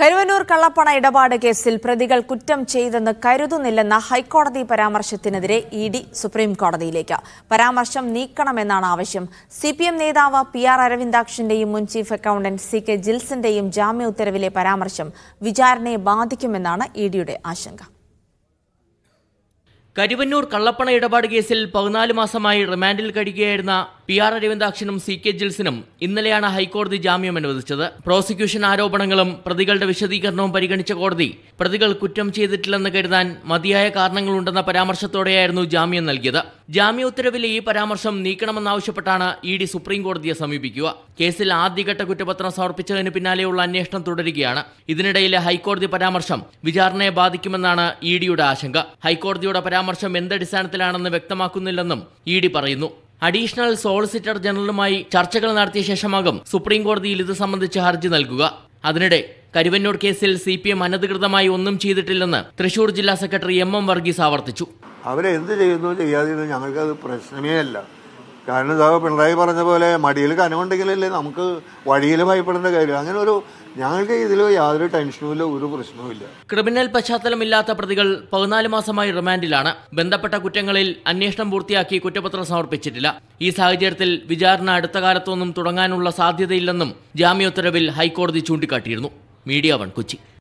കരുവന്നൂർ കള്ളപ്പണ ഇടപാട് കേസിൽ പ്രതികൾ കുറ്റം ചെയ്തെന്ന് കരുതുന്നില്ലെന്ന ഹൈക്കോടതി പരാമർശത്തിനെതിരെ ഇ ഡി സുപ്രീം കോടതിയിലേക്ക് പരാമർശം നീക്കണമെന്നാണ് ആവശ്യം സി പി എം നേതാവ് പി ആർ അരവിന്ദാക്ഷന്റെയും മുൻ ചീഫ് അക്കൌണ്ടന്റ് സി കെ ജിൽസിന്റെയും ജാമ്യ ഉത്തരവിലെ പരാമർശം വിചാരണയെ ബാധിക്കുമെന്നാണ് ഇ ഡിയുടെ ആശങ്ക കരുവന്നൂർ കള്ളപ്പണ ഇടപാട് കേസിൽ പതിനാല് മാസമായി റിമാൻഡിൽ കഴിയുകയായിരുന്ന പി ആർ അരവിന്ദാക്ഷനും സി കെ ജിൽസിനും ഇന്നലെയാണ് ഹൈക്കോടതി ജാമ്യം അനുവദിച്ചത് പ്രോസിക്യൂഷൻ ആരോപണങ്ങളും പ്രതികളുടെ വിശദീകരണവും പരിഗണിച്ച കോടതി പ്രതികൾ കുറ്റം ചെയ്തിട്ടില്ലെന്ന് കരുതാൻ മതിയായ കാരണങ്ങളുണ്ടെന്ന പരാമർശത്തോടെയായിരുന്നു ജാമ്യം നൽകിയത് ജാമ്യ ഉത്തരവിലെ ഈ പരാമർശം നീക്കണമെന്നാവശ്യപ്പെട്ടാണ് ഇ ഡി സുപ്രീം കോടതിയെ സമീപിക്കുക കേസിൽ ആദ്യഘട്ട കുറ്റപത്രം സമർപ്പിച്ചതിന് പിന്നാലെയുള്ള അന്വേഷണം തുടരുകയാണ് ഇതിനിടയിലെ ഹൈക്കോടതി പരാമർശം വിചാരണയെ ബാധിക്കുമെന്നാണ് ഇ ഡിയുടെ ആശങ്ക ഹൈക്കോടതിയുടെ പരാമർശം പരാമർശം എന്തടിസ്ഥാനത്തിലാണെന്ന് വ്യക്തമാക്കുന്നില്ലെന്നും ഇ ഡി പറയുന്നു അഡീഷണൽ സോളിസിറ്റർ ജനറലുമായി ചർച്ചകൾ നടത്തിയ ശേഷമാകും സുപ്രീം കോടതിയിൽ ഇത് സംബന്ധിച്ച് ഹർജി നൽകുക അതിനിടെ കരുവന്നൂർ കേസിൽ സി പി എം അനധികൃതമായി ഒന്നും ചെയ്തിട്ടില്ലെന്ന് തൃശൂർ ജില്ലാ സെക്രട്ടറി എം എം വർഗീസ് ആവർത്തിച്ചു അവരെന്ത് ചെയ്യുന്നു ഞങ്ങൾക്ക് ഞങ്ങൾക്കത് പ്രശ്നമേ അല്ല കാരണം ഇതാ പിണറായി പറഞ്ഞ പോലെ മടിയിൽ കനമുണ്ടെങ്കിലല്ലേ നമുക്ക് വഴിയിൽ ഭയപ്പെടേണ്ട കാര്യം അങ്ങനെ ഒരു ഞങ്ങൾക്ക് ഇതിൽ യാതൊരു ടെൻഷനുമില്ല ഒരു പ്രശ്നവുമില്ല ക്രിമിനൽ പശ്ചാത്തലമില്ലാത്ത പ്രതികൾ പതിനാല് മാസമായി റിമാൻഡിലാണ് ബന്ധപ്പെട്ട കുറ്റങ്ങളിൽ അന്വേഷണം പൂർത്തിയാക്കി കുറ്റപത്രം സമർപ്പിച്ചിട്ടില്ല ഈ സാഹചര്യത്തിൽ വിചാരണ അടുത്ത കാലത്തൊന്നും തുടങ്ങാനുള്ള സാധ്യതയില്ലെന്നും ജാമ്യ ഉത്തരവിൽ ഹൈക്കോടതി ചൂണ്ടിക്കാട്ടിയിരുന്നു മീഡിയ വൺ കൊച്ചി